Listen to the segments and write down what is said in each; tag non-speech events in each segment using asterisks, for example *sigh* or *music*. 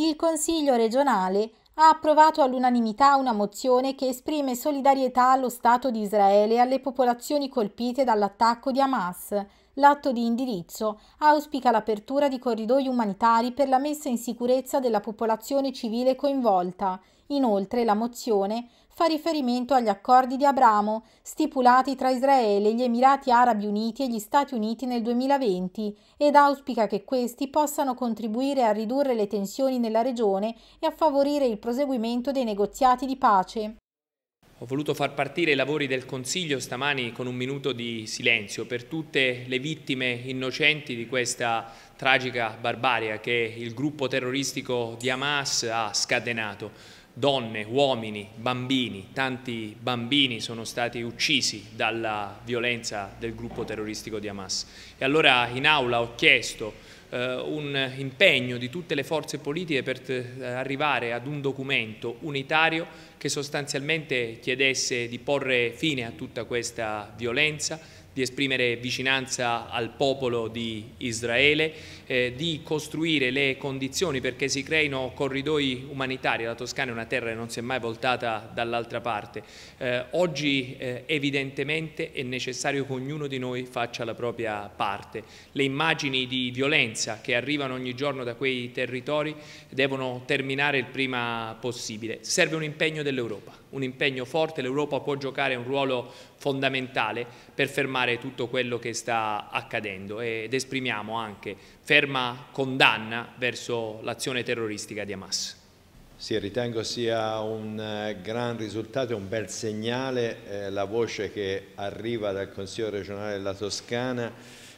Il Consiglio regionale ha approvato all'unanimità una mozione che esprime solidarietà allo Stato di Israele e alle popolazioni colpite dall'attacco di Hamas. L'atto di indirizzo auspica l'apertura di corridoi umanitari per la messa in sicurezza della popolazione civile coinvolta Inoltre la mozione fa riferimento agli accordi di Abramo stipulati tra Israele, gli Emirati Arabi Uniti e gli Stati Uniti nel 2020 ed auspica che questi possano contribuire a ridurre le tensioni nella regione e a favorire il proseguimento dei negoziati di pace. Ho voluto far partire i lavori del Consiglio stamani con un minuto di silenzio per tutte le vittime innocenti di questa tragica barbaria che il gruppo terroristico di Hamas ha scatenato donne, uomini, bambini, tanti bambini sono stati uccisi dalla violenza del gruppo terroristico di Hamas. E allora in aula ho chiesto eh, un impegno di tutte le forze politiche per eh, arrivare ad un documento unitario che sostanzialmente chiedesse di porre fine a tutta questa violenza, di esprimere vicinanza al popolo di Israele eh, di costruire le condizioni perché si creino corridoi umanitari, la Toscana è una terra che non si è mai voltata dall'altra parte, eh, oggi eh, evidentemente è necessario che ognuno di noi faccia la propria parte, le immagini di violenza che arrivano ogni giorno da quei territori devono terminare il prima possibile, serve un impegno dell'Europa, un impegno forte, l'Europa può giocare un ruolo fondamentale per fermare tutto quello che sta accadendo ed esprimiamo anche fermamente ferma condanna verso l'azione terroristica di Hamas. Sì, ritengo sia un eh, gran risultato, un bel segnale eh, la voce che arriva dal Consiglio regionale della Toscana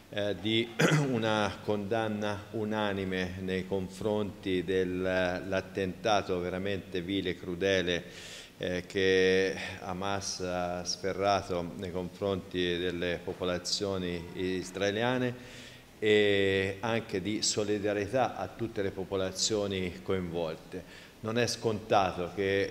eh, di *clears throat* una condanna unanime nei confronti dell'attentato veramente vile e crudele eh, che Hamas ha sferrato nei confronti delle popolazioni israeliane e anche di solidarietà a tutte le popolazioni coinvolte. Non è scontato che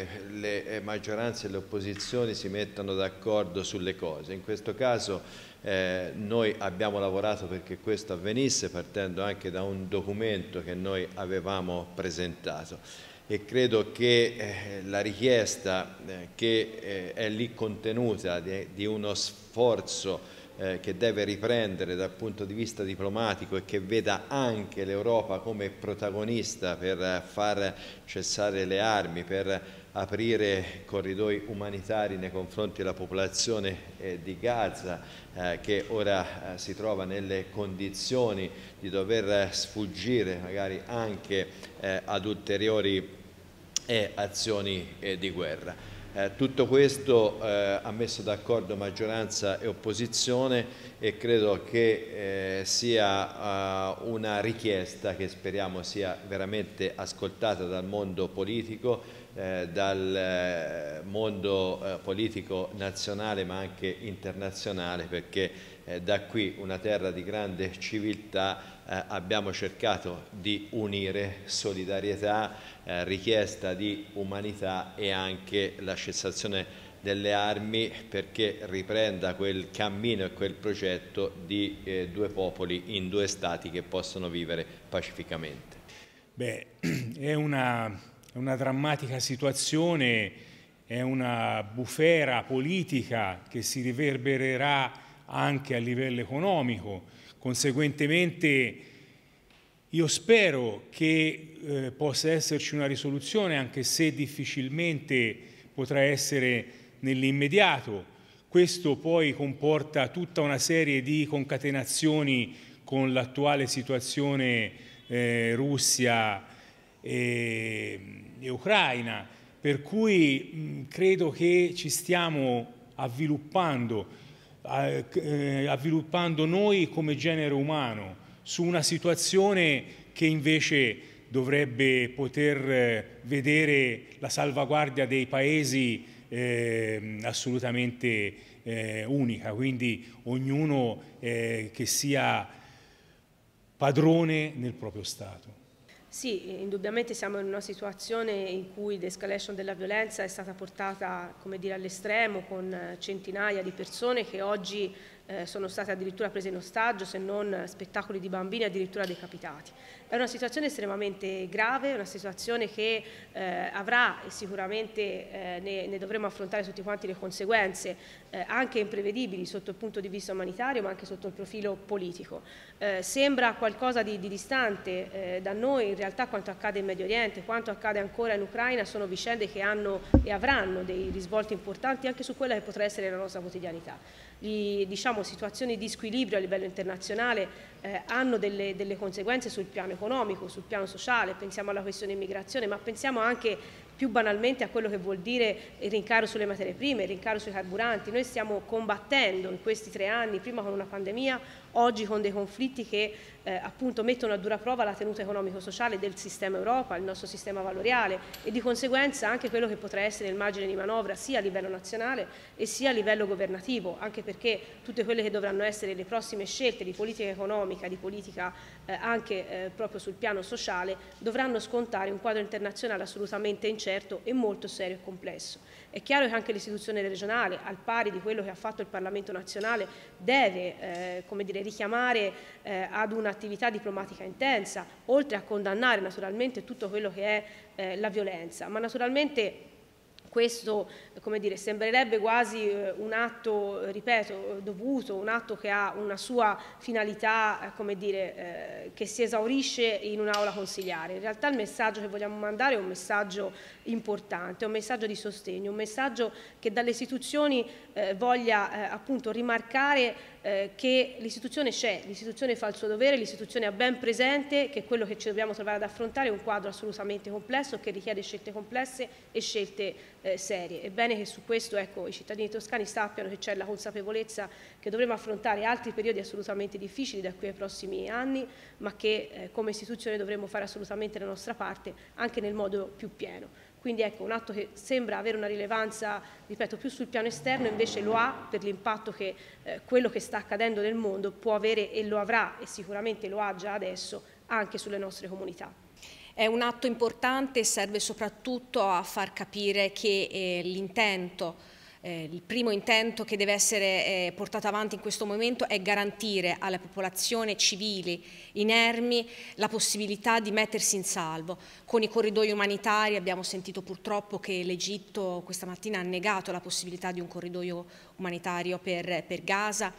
eh, le eh, maggioranze e le opposizioni si mettano d'accordo sulle cose. In questo caso eh, noi abbiamo lavorato perché questo avvenisse partendo anche da un documento che noi avevamo presentato e credo che eh, la richiesta eh, che eh, è lì contenuta di, di uno sforzo eh, che deve riprendere dal punto di vista diplomatico e che veda anche l'Europa come protagonista per eh, far cessare le armi, per aprire corridoi umanitari nei confronti della popolazione eh, di Gaza eh, che ora eh, si trova nelle condizioni di dover sfuggire magari anche eh, ad ulteriori eh, azioni di guerra. Eh, tutto questo eh, ha messo d'accordo maggioranza e opposizione e credo che eh, sia eh, una richiesta che speriamo sia veramente ascoltata dal mondo politico eh, dal eh, mondo eh, politico nazionale ma anche internazionale perché da qui una terra di grande civiltà abbiamo cercato di unire solidarietà, richiesta di umanità e anche la cessazione delle armi perché riprenda quel cammino e quel progetto di due popoli in due stati che possono vivere pacificamente. Beh, *clears throat* è una è una drammatica situazione, è una bufera politica che si riverbererà anche a livello economico. Conseguentemente io spero che eh, possa esserci una risoluzione anche se difficilmente potrà essere nell'immediato. Questo poi comporta tutta una serie di concatenazioni con l'attuale situazione eh, Russia e, ehm, e Ucraina, per cui mh, credo che ci stiamo avviluppando, eh, avviluppando noi come genere umano su una situazione che invece dovrebbe poter eh, vedere la salvaguardia dei paesi eh, assolutamente eh, unica, quindi ognuno eh, che sia padrone nel proprio Stato. Sì, indubbiamente siamo in una situazione in cui l'escalation della violenza è stata portata all'estremo con eh, centinaia di persone che oggi eh, sono state addirittura prese in ostaggio, se non spettacoli di bambini addirittura decapitati. È una situazione estremamente grave, una situazione che eh, avrà e sicuramente eh, ne, ne, dovremo affrontare tutti quanti le conseguenze, eh, anche imprevedibili sotto il punto di vista umanitario ma anche sotto il profilo politico. Eh, sembra qualcosa di, di distante eh, da noi, in realtà quanto accade in Medio Oriente, quanto accade ancora in Ucraina sono vicende che hanno e avranno dei risvolti importanti anche su quella che potrà essere la nostra quotidianità di, diciamo, situazioni di squilibrio a livello internazionale eh, hanno delle, delle, conseguenze sul piano economico, sul piano sociale, pensiamo alla questione immigrazione, ma pensiamo anche più banalmente a quello che vuol dire il rincaro sulle materie prime, il rincaro sui carburanti. Noi stiamo combattendo in questi tre anni, prima con una pandemia, oggi con dei conflitti che eh, appunto mettono a dura prova la tenuta economico-sociale del sistema Europa, il nostro sistema valoriale e di conseguenza anche quello che potrà essere il margine di manovra sia a livello nazionale e sia a livello governativo, anche perché tutte quelle che dovranno essere le prossime scelte di politica economica, di politica eh, anche eh, proprio sul piano sociale, dovranno scontare un quadro internazionale assolutamente incerto e molto serio e complesso. È chiaro che anche l'istituzione regionale, al pari di quello che ha fatto il Parlamento nazionale, deve eh, come dire, richiamare eh, ad un'attività diplomatica intensa, oltre a condannare naturalmente tutto quello che è eh, la violenza, ma naturalmente questo come dire, sembrerebbe quasi eh, un atto, eh, ripeto, dovuto, un atto che ha una sua finalità eh, come dire, eh, che si esaurisce in un'aula consigliare. In realtà il messaggio che vogliamo mandare è un messaggio importante, un messaggio di sostegno, un messaggio che dalle istituzioni eh, voglia eh, appunto rimarcare eh, che l'istituzione c'è, l'istituzione fa il suo dovere, l'istituzione ha ben presente che quello che ci dobbiamo trovare ad affrontare è un quadro assolutamente complesso che richiede scelte complesse e scelte eh, serie. È bene che su questo ecco, i cittadini toscani sappiano che c'è la consapevolezza che dovremo affrontare altri periodi assolutamente difficili da qui ai prossimi anni, ma che eh, come istituzione dovremo fare assolutamente la nostra parte anche nel modo più pieno. Quindi ecco un atto che sembra avere una rilevanza, ripeto, più sul piano esterno, invece lo ha per l'impatto che eh, quello che sta accadendo nel mondo può avere e lo avrà e sicuramente lo ha già adesso anche sulle nostre comunità. È un atto importante e serve soprattutto a far capire che eh, l'intento eh, il primo intento che deve essere eh, portato avanti in questo momento è garantire alla popolazione civile inermi la possibilità di mettersi in salvo. Con i corridoi umanitari abbiamo sentito purtroppo che l'Egitto questa mattina ha negato la possibilità di un corridoio umanitario per, per Gaza,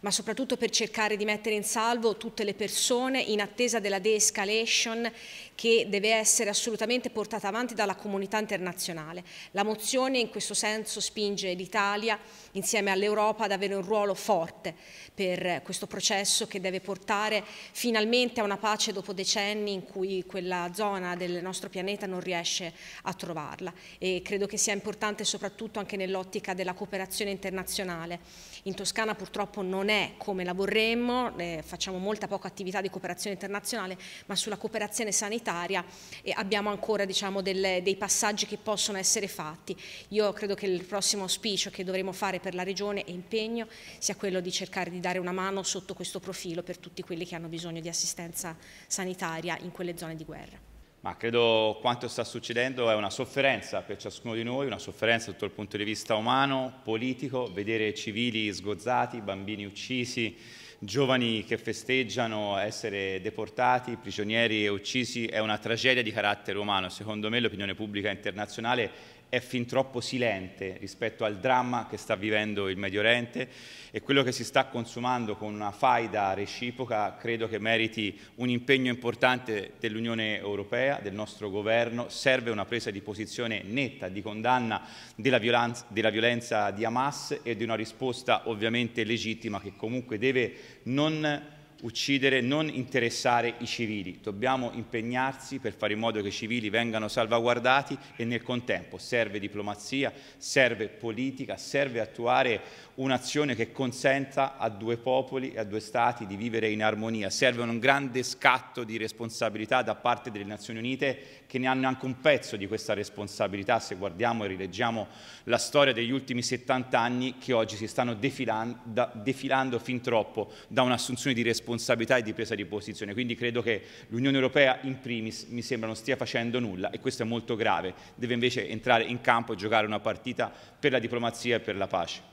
ma soprattutto per cercare di mettere in salvo tutte le persone in attesa della de-escalation che deve essere assolutamente portata avanti dalla comunità internazionale. La mozione in questo senso spinge l'Italia insieme all'Europa ad avere un ruolo forte per questo processo che deve portare finalmente a una pace dopo decenni in cui quella zona del nostro pianeta non riesce a trovarla e credo che sia importante soprattutto anche nell'ottica della cooperazione internazionale nazionale. In Toscana purtroppo non è come la vorremmo, eh, facciamo molta poca attività di cooperazione internazionale, ma sulla cooperazione sanitaria eh, abbiamo ancora diciamo, del, dei passaggi che possono essere fatti. Io credo che il prossimo auspicio che dovremo fare per la Regione e impegno sia quello di cercare di dare una mano sotto questo profilo per tutti quelli che hanno bisogno di assistenza sanitaria in quelle zone di guerra ma credo quanto sta succedendo è una sofferenza per ciascuno di noi, una sofferenza sotto il punto di vista umano, politico, vedere civili sgozzati, bambini uccisi, giovani che festeggiano, essere deportati, prigionieri uccisi è una tragedia di carattere umano. Secondo me l'opinione pubblica internazionale è fin troppo silente rispetto al dramma che sta vivendo il Medio Oriente e quello che si sta consumando con una faida reciproca credo che meriti un impegno importante dell'Unione Europea, del nostro governo, serve una presa di posizione netta di condanna della violenza, della violenza di Hamas e di una risposta ovviamente legittima che comunque deve non uccidere, non interessare i civili. Dobbiamo impegnarsi per fare in modo che i civili vengano salvaguardati e nel contempo serve diplomazia, serve politica, serve attuare un'azione che consenta a due popoli e a due stati di vivere in armonia. Serve un grande scatto di responsabilità da parte delle Nazioni Unite che ne hanno anche un pezzo di questa responsabilità se guardiamo e rileggiamo la storia degli ultimi 70 anni che oggi si stanno defilando, defilando fin troppo da un'assunzione di responsabilità e di presa di posizione. Quindi credo che l'Unione Europea in primis mi sembra non stia facendo nulla e questo è molto grave. Deve invece entrare in campo e giocare una partita per la diplomazia e per la pace.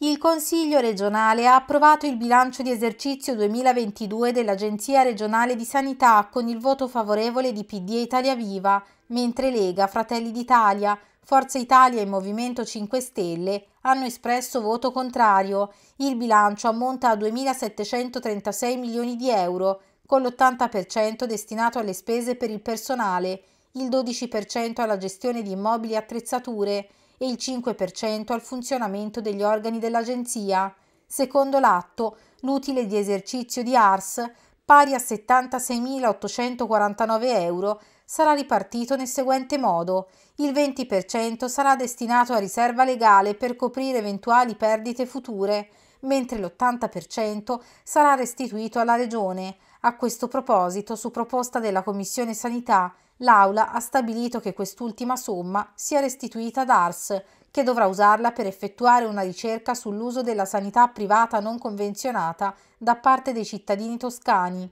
Il Consiglio regionale ha approvato il bilancio di esercizio 2022 dell'Agenzia regionale di sanità con il voto favorevole di PD e Italia Viva, mentre Lega, Fratelli d'Italia, Forza Italia e Movimento 5 Stelle hanno espresso voto contrario. Il bilancio ammonta a 2.736 milioni di euro, con l'80% destinato alle spese per il personale, il 12% alla gestione di immobili e attrezzature e il 5% al funzionamento degli organi dell'agenzia. Secondo l'atto, l'utile di esercizio di ARS, pari a 76.849 euro, sarà ripartito nel seguente modo. Il 20% sarà destinato a riserva legale per coprire eventuali perdite future, mentre l'80% sarà restituito alla Regione, a questo proposito, su proposta della Commissione Sanità, l'Aula ha stabilito che quest'ultima somma sia restituita ad ARS, che dovrà usarla per effettuare una ricerca sull'uso della sanità privata non convenzionata da parte dei cittadini toscani.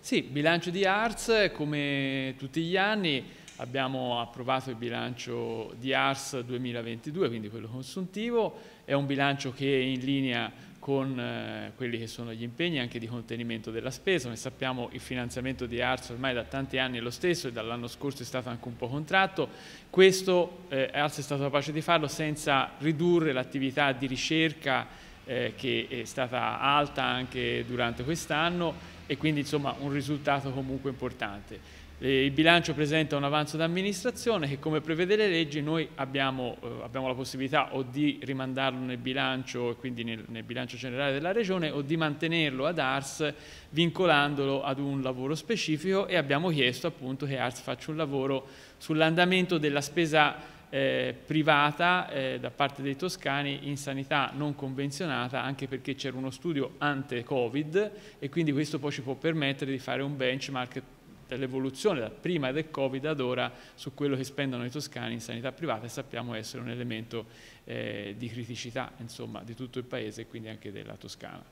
Sì, bilancio di ARS come tutti gli anni abbiamo approvato il bilancio di ARS 2022, quindi quello consuntivo, è un bilancio che è in linea con eh, quelli che sono gli impegni anche di contenimento della spesa, come sappiamo il finanziamento di Arso ormai da tanti anni è lo stesso e dall'anno scorso è stato anche un po' contratto, questo eh, Arso è stato capace di farlo senza ridurre l'attività di ricerca eh, che è stata alta anche durante quest'anno e quindi insomma un risultato comunque importante. Eh, il bilancio presenta un avanzo d'amministrazione che come prevede le leggi noi abbiamo, eh, abbiamo, la possibilità o di rimandarlo nel bilancio quindi nel, nel, bilancio generale della regione o di mantenerlo ad ARS vincolandolo ad un lavoro specifico e abbiamo chiesto appunto che ARS faccia un lavoro sull'andamento della spesa eh, privata eh, da parte dei toscani in sanità non convenzionata anche perché c'era uno studio ante covid e quindi questo poi ci può permettere di fare un benchmark dell'evoluzione da prima del Covid ad ora su quello che spendono i toscani in sanità privata e sappiamo essere un elemento eh, di criticità insomma, di tutto il Paese e quindi anche della Toscana.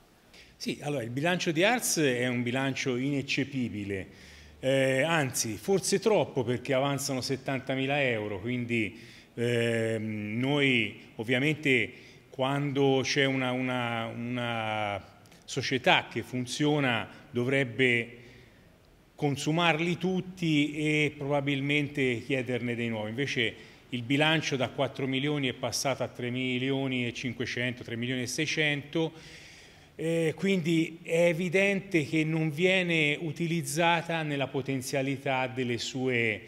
Sì, allora il bilancio di Ars è un bilancio ineccepibile, eh, anzi forse troppo perché avanzano 70.000 euro, quindi eh, noi ovviamente quando c'è una, una, una società che funziona dovrebbe consumarli tutti e probabilmente chiederne dei nuovi. Invece il bilancio da 4 milioni è passato a 3 milioni e 500, 3 milioni e 600, eh, quindi è evidente che non viene utilizzata nella potenzialità delle sue,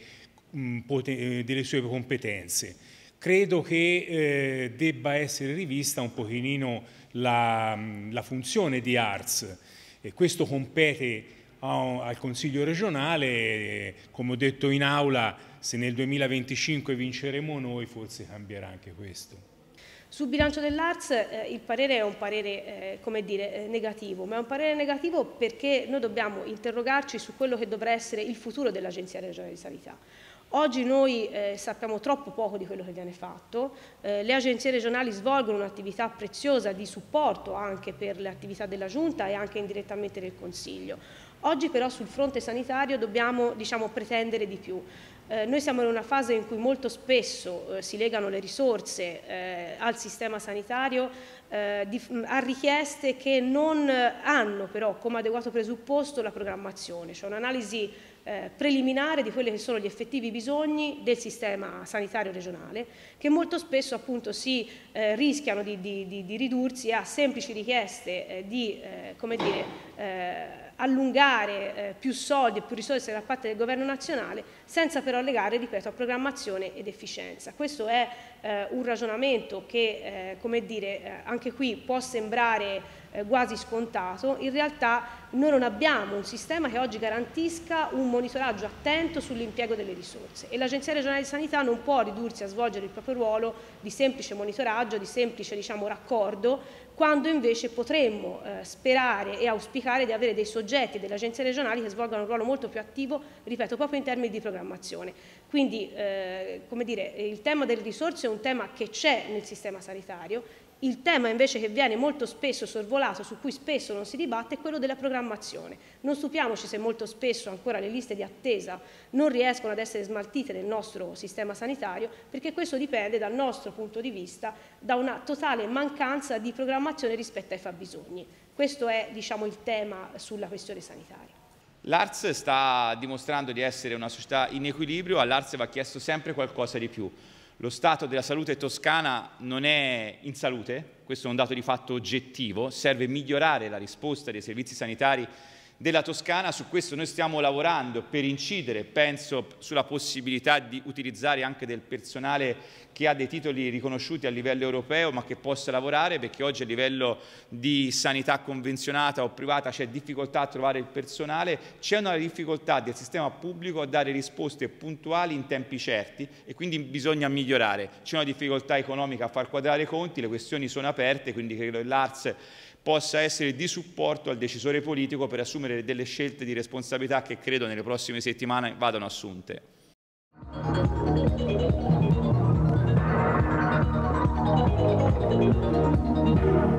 mh, mm, poten eh, delle sue competenze. Credo che eh, debba essere rivista un pochino la, mm, la funzione di ARS. questo compete al Consiglio regionale, eh, come ho detto in aula, se nel 2025 vinceremo noi forse cambierà anche questo. Sul bilancio dell'Arts eh, il parere è un parere eh, dire, eh, negativo, ma è un parere negativo perché noi dobbiamo interrogarci su quello che dovrà essere il futuro dell'Agenzia regionale di sanità. Oggi noi eh, sappiamo troppo poco di quello che viene fatto, eh, le agenzie regionali svolgono un'attività preziosa di supporto anche per le attività della Giunta e anche indirettamente del Consiglio. Oggi però sul fronte sanitario dobbiamo diciamo, pretendere di più. Eh, noi siamo in una fase in cui molto spesso eh, si legano le risorse eh, al sistema sanitario eh, di, a richieste che non hanno però come adeguato presupposto la programmazione, cioè un'analisi eh, preliminare di quelli che sono gli effettivi bisogni del sistema sanitario regionale, che molto spesso appunto si eh, rischiano di, di, di, ridursi a semplici richieste di, come dire, allungare eh, più soldi e più risorse da parte del governo nazionale senza però legare, ripeto, a programmazione ed efficienza. Questo è eh, un ragionamento che, eh, come dire, eh, anche qui può sembrare eh, quasi scontato, in realtà noi non abbiamo un sistema che oggi garantisca un monitoraggio attento sull'impiego delle risorse e l'Agenzia regionale di sanità non può ridursi a svolgere il proprio ruolo di semplice monitoraggio, di semplice diciamo, raccordo, quando invece potremmo eh, sperare e auspicare di avere dei soggetti delle agenzie regionali che svolgano un ruolo molto più attivo, ripeto, proprio in termini di programmazione. Quindi, eh, come dire, il tema delle risorse è un tema che c'è nel sistema sanitario, il tema invece che viene molto spesso sorvolato, su cui spesso non si dibatte, è quello della programmazione. Non stupiamoci se molto spesso ancora le liste di attesa non riescono ad essere smaltite nel nostro sistema sanitario, perché questo dipende dal nostro punto di vista da una totale mancanza di programmazione rispetto ai fabbisogni. Questo è diciamo, il tema sulla questione sanitaria. L'ARS sta dimostrando di essere una società in equilibrio, all'ARS va chiesto sempre qualcosa di più lo stato della salute toscana non è in salute, questo è un dato di fatto oggettivo, serve migliorare la risposta dei servizi sanitari della Toscana, su questo noi stiamo lavorando per incidere, penso sulla possibilità di utilizzare anche del personale che ha dei titoli riconosciuti a livello europeo ma che possa lavorare perché oggi a livello di sanità convenzionata o privata c'è difficoltà a trovare il personale, c'è una difficoltà del sistema pubblico a dare risposte puntuali in tempi certi e quindi bisogna migliorare, c'è una difficoltà economica a far quadrare i conti, le questioni sono aperte, quindi credo che l'ARS possa essere di supporto al decisore politico per assumere delle scelte di responsabilità che credo nelle prossime settimane vadano assunte. Thank you.